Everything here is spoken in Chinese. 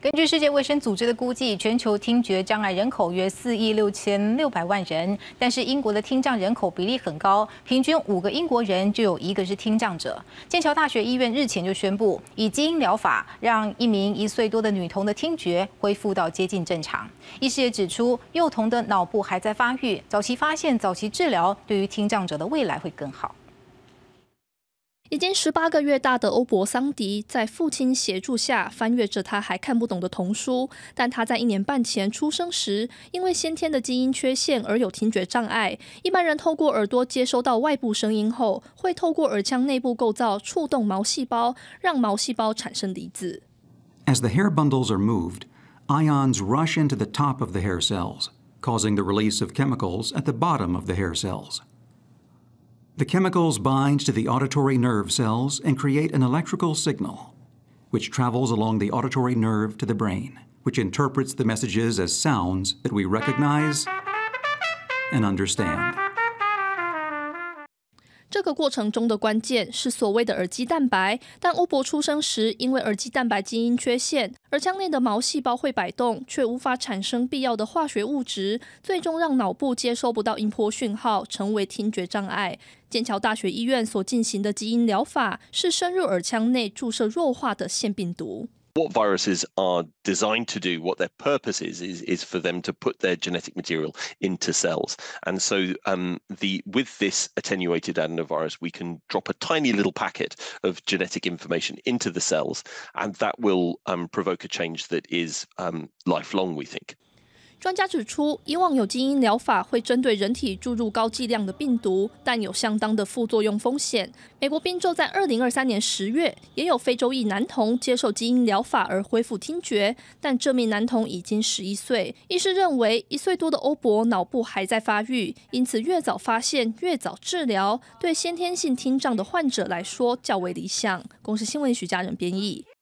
根据世界卫生组织的估计，全球听觉障碍人口约四亿六千六百万人。但是英国的听障人口比例很高，平均五个英国人就有一个是听障者。剑桥大学医院日前就宣布，以基因疗法让一名一岁多的女童的听觉恢复到接近正常。医师也指出，幼童的脑部还在发育，早期发现、早期治疗，对于听障者的未来会更好。已经十八个月大的欧博桑迪在父亲协助下翻阅着他还看不懂的童书，但他在一年半前出生时，因为先天的基因缺陷而有听觉障碍。一般人透过耳朵接收到外部声音后，会透过耳腔内部构造触动毛细胞，让毛细胞产生离子。As the hair bundles are moved, ions rush into the top of the hair cells, causing the release of chemicals at the bottom of the hair cells. The chemicals bind to the auditory nerve cells and create an electrical signal, which travels along the auditory nerve to the brain, which interprets the messages as sounds that we recognize and understand. 这个过程中的关键是所谓的耳基蛋白，但欧博出生时因为耳基蛋白基因缺陷，耳腔内的毛细胞会摆动，却无法产生必要的化学物质，最终让脑部接收不到音波讯号，成为听觉障碍。剑桥大学医院所进行的基因疗法是深入耳腔内注射弱化的腺病毒。what viruses are designed to do, what their purpose is, is, is for them to put their genetic material into cells. And so um, the with this attenuated adenovirus, we can drop a tiny little packet of genetic information into the cells, and that will um, provoke a change that is um, lifelong, we think. 专家指出，以往有基因疗法会针对人体注入高剂量的病毒，但有相当的副作用风险。美国宾州在二零二三年十月也有非洲裔男童接受基因疗法而恢复听觉，但这名男童已经十一岁。医师认为，一岁多的欧博脑部还在发育，因此越早发现越早治疗，对先天性听障的患者来说较为理想。公司新闻，徐佳人编译。